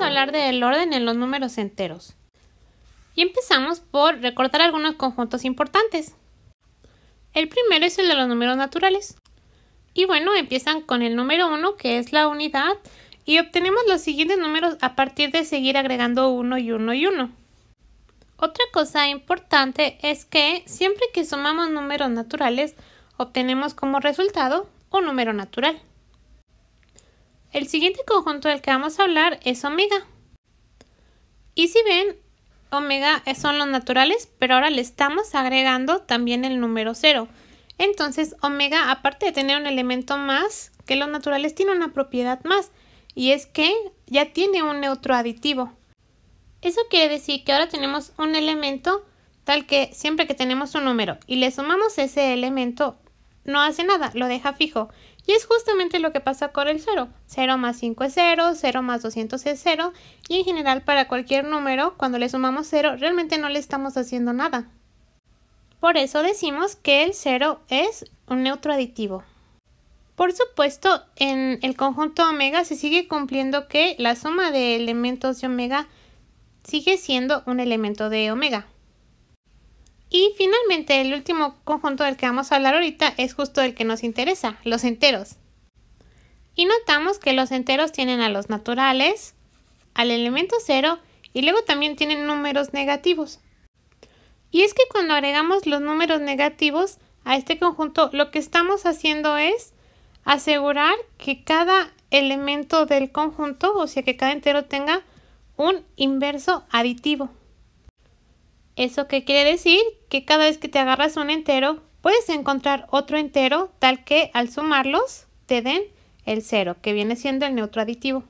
a hablar del orden en los números enteros. Y empezamos por recordar algunos conjuntos importantes. El primero es el de los números naturales. Y bueno, empiezan con el número 1, que es la unidad, y obtenemos los siguientes números a partir de seguir agregando 1 y 1 y 1. Otra cosa importante es que siempre que sumamos números naturales, obtenemos como resultado un número natural. El siguiente conjunto del que vamos a hablar es omega. Y si ven, omega son los naturales, pero ahora le estamos agregando también el número 0. Entonces, omega, aparte de tener un elemento más que los naturales, tiene una propiedad más, y es que ya tiene un neutro aditivo. Eso quiere decir que ahora tenemos un elemento tal que siempre que tenemos un número y le sumamos ese elemento, no hace nada, lo deja fijo. Y es justamente lo que pasa con el 0. 0 más 5 es 0, 0 más 200 es 0 y en general para cualquier número cuando le sumamos 0 realmente no le estamos haciendo nada. Por eso decimos que el 0 es un neutro aditivo. Por supuesto, en el conjunto omega se sigue cumpliendo que la suma de elementos de omega sigue siendo un elemento de omega. Y finalmente, el último conjunto del que vamos a hablar ahorita es justo el que nos interesa, los enteros. Y notamos que los enteros tienen a los naturales, al elemento cero y luego también tienen números negativos. Y es que cuando agregamos los números negativos a este conjunto, lo que estamos haciendo es asegurar que cada elemento del conjunto, o sea que cada entero tenga un inverso aditivo. ¿Eso qué quiere decir? Que cada vez que te agarras un entero, puedes encontrar otro entero tal que al sumarlos te den el cero, que viene siendo el neutro aditivo.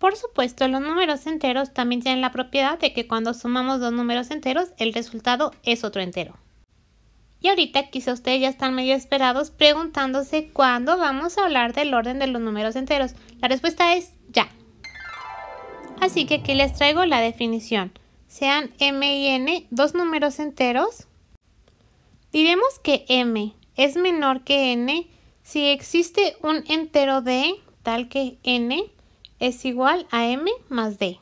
Por supuesto, los números enteros también tienen la propiedad de que cuando sumamos dos números enteros, el resultado es otro entero. Y ahorita quizá ustedes ya están medio esperados preguntándose cuándo vamos a hablar del orden de los números enteros. La respuesta es ya. Así que aquí les traigo la definición sean m y n, dos números enteros, diremos que m es menor que n si existe un entero de tal que n es igual a m más d.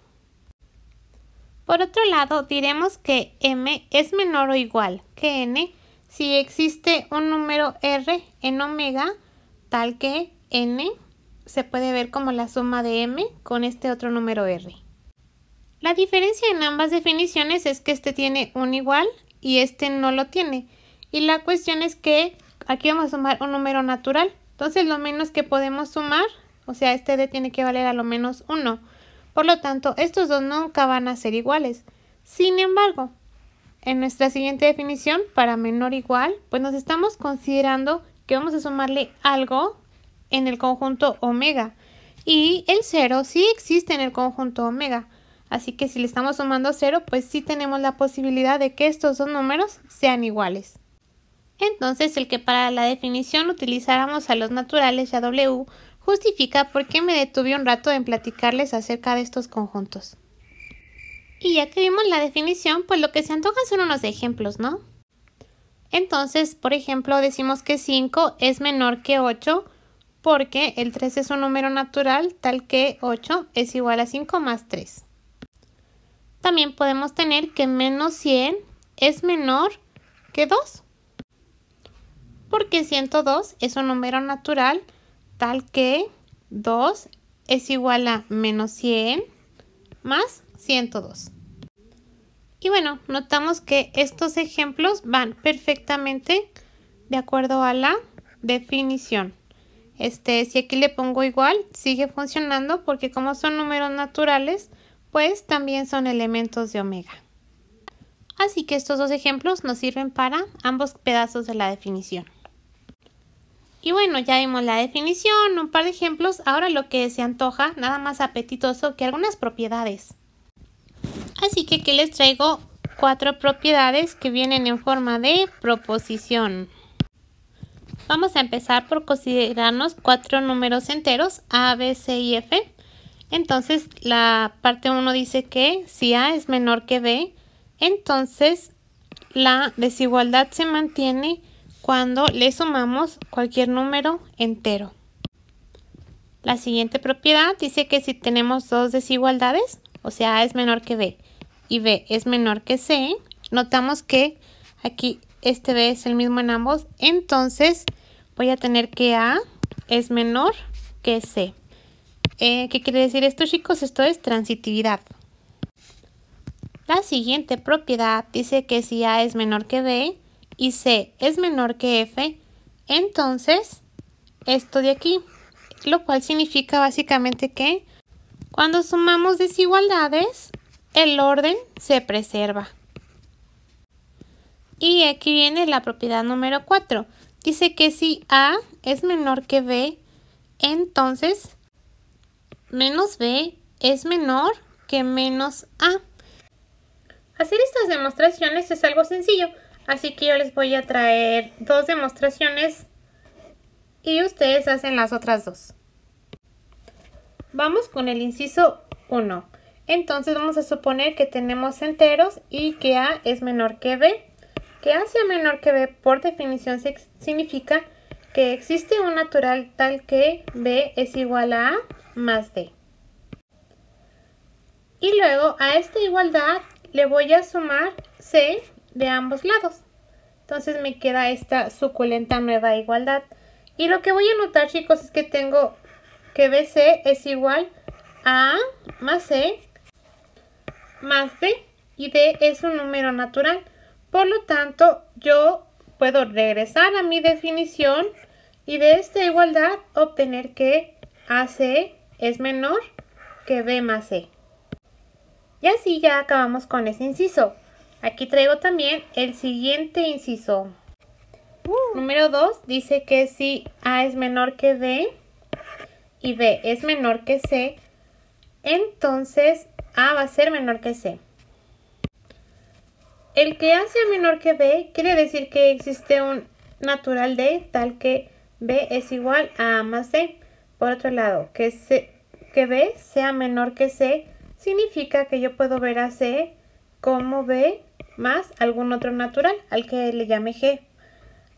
Por otro lado, diremos que m es menor o igual que n si existe un número r en omega tal que n se puede ver como la suma de m con este otro número r. La diferencia en ambas definiciones es que este tiene un igual y este no lo tiene. Y la cuestión es que aquí vamos a sumar un número natural. Entonces lo menos que podemos sumar, o sea, este D tiene que valer a lo menos 1. Por lo tanto, estos dos nunca van a ser iguales. Sin embargo, en nuestra siguiente definición, para menor igual, pues nos estamos considerando que vamos a sumarle algo en el conjunto omega. Y el 0 sí existe en el conjunto omega. Así que si le estamos sumando 0, pues sí tenemos la posibilidad de que estos dos números sean iguales. Entonces el que para la definición utilizáramos a los naturales y a W justifica por qué me detuve un rato en platicarles acerca de estos conjuntos. Y ya que vimos la definición, pues lo que se antoja son unos ejemplos, ¿no? Entonces, por ejemplo, decimos que 5 es menor que 8 porque el 3 es un número natural tal que 8 es igual a 5 más 3 también podemos tener que menos 100 es menor que 2. Porque 102 es un número natural tal que 2 es igual a menos 100 más 102. Y bueno, notamos que estos ejemplos van perfectamente de acuerdo a la definición. Este, si aquí le pongo igual, sigue funcionando porque como son números naturales, pues también son elementos de omega. Así que estos dos ejemplos nos sirven para ambos pedazos de la definición. Y bueno, ya vimos la definición, un par de ejemplos, ahora lo que se antoja nada más apetitoso que algunas propiedades. Así que aquí les traigo cuatro propiedades que vienen en forma de proposición. Vamos a empezar por considerarnos cuatro números enteros A, B, C y F entonces la parte 1 dice que si A es menor que B, entonces la desigualdad se mantiene cuando le sumamos cualquier número entero. La siguiente propiedad dice que si tenemos dos desigualdades, o sea, A es menor que B y B es menor que C, notamos que aquí este B es el mismo en ambos, entonces voy a tener que A es menor que C. Eh, ¿Qué quiere decir esto, chicos? Esto es transitividad. La siguiente propiedad dice que si A es menor que B y C es menor que F, entonces esto de aquí, lo cual significa básicamente que cuando sumamos desigualdades, el orden se preserva. Y aquí viene la propiedad número 4. Dice que si A es menor que B, entonces menos b es menor que menos a. Hacer estas demostraciones es algo sencillo, así que yo les voy a traer dos demostraciones y ustedes hacen las otras dos. Vamos con el inciso 1. Entonces vamos a suponer que tenemos enteros y que A es menor que B. Que A sea menor que B por definición significa que existe un natural tal que B es igual a A más D. Y luego a esta igualdad le voy a sumar C de ambos lados. Entonces me queda esta suculenta nueva igualdad. Y lo que voy a notar chicos es que tengo que BC es igual a A más C más D. Y D es un número natural. Por lo tanto, yo puedo regresar a mi definición y de esta igualdad obtener que AC es menor que B más C. Y así ya acabamos con ese inciso. Aquí traigo también el siguiente inciso. Uh. Número 2 dice que si A es menor que D y B es menor que C, entonces A va a ser menor que C. El que A sea menor que B quiere decir que existe un natural de tal que B es igual a A más C. Por otro lado, que, que B sea menor que C significa que yo puedo ver a C como B más algún otro natural al que le llame G.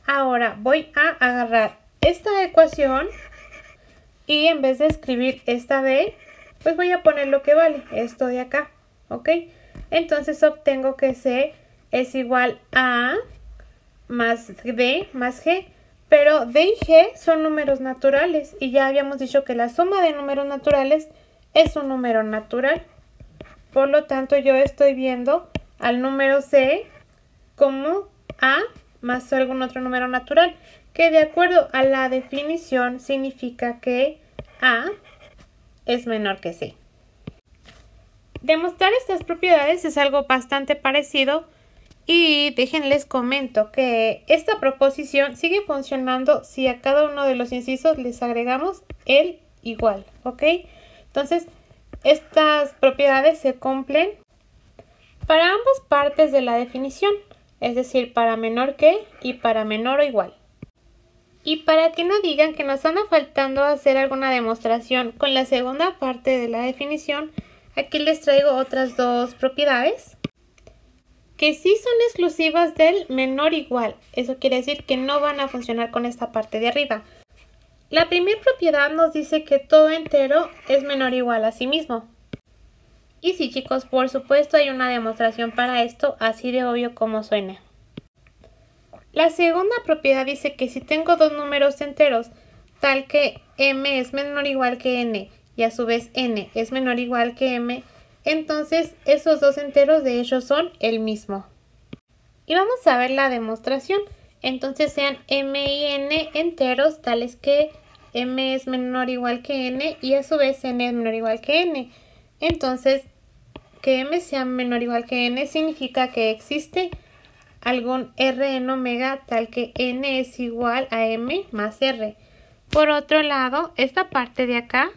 Ahora voy a agarrar esta ecuación y en vez de escribir esta B, pues voy a poner lo que vale, esto de acá, ¿ok? Entonces obtengo que C es igual a más D más G. Pero D y G son números naturales y ya habíamos dicho que la suma de números naturales es un número natural. Por lo tanto, yo estoy viendo al número C como A más algún otro número natural, que de acuerdo a la definición significa que A es menor que C. Demostrar estas propiedades es algo bastante parecido y déjenles comento que esta proposición sigue funcionando si a cada uno de los incisos les agregamos el igual, ¿ok? Entonces, estas propiedades se cumplen para ambas partes de la definición, es decir, para menor que y para menor o igual. Y para que no digan que nos anda faltando hacer alguna demostración con la segunda parte de la definición, aquí les traigo otras dos propiedades que sí son exclusivas del menor igual. Eso quiere decir que no van a funcionar con esta parte de arriba. La primera propiedad nos dice que todo entero es menor o igual a sí mismo. Y sí chicos, por supuesto hay una demostración para esto, así de obvio como suena. La segunda propiedad dice que si tengo dos números enteros, tal que m es menor o igual que n y a su vez n es menor o igual que m, entonces, esos dos enteros de ellos son el mismo. Y vamos a ver la demostración. Entonces sean m y n enteros tales que m es menor o igual que n y a su vez n es menor o igual que n. Entonces, que m sea menor o igual que n significa que existe algún r en omega tal que n es igual a m más r. Por otro lado, esta parte de acá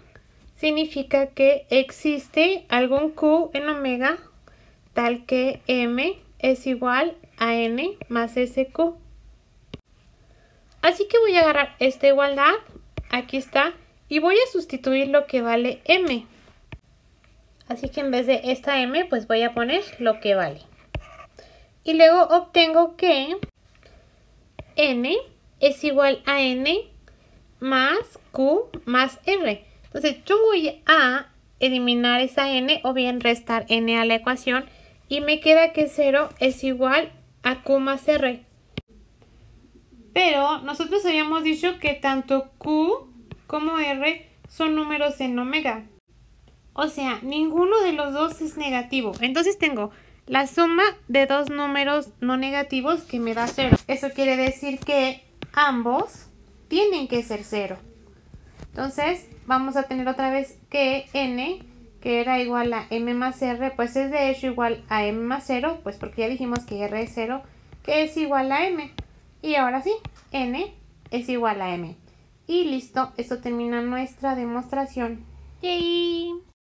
significa que existe algún Q en omega tal que M es igual a N más SQ. Así que voy a agarrar esta igualdad, aquí está, y voy a sustituir lo que vale M. Así que en vez de esta M, pues voy a poner lo que vale. Y luego obtengo que N es igual a N más Q más R. Entonces yo voy a eliminar esa n o bien restar n a la ecuación y me queda que 0 es igual a q más r. Pero nosotros habíamos dicho que tanto q como r son números en omega. O sea, ninguno de los dos es negativo. Entonces tengo la suma de dos números no negativos que me da 0. Eso quiere decir que ambos tienen que ser 0. Entonces vamos a tener otra vez que n, que era igual a m más r, pues es de hecho igual a m más 0, pues porque ya dijimos que r es 0, que es igual a m. Y ahora sí, n es igual a m. Y listo, esto termina nuestra demostración. ¡Yay!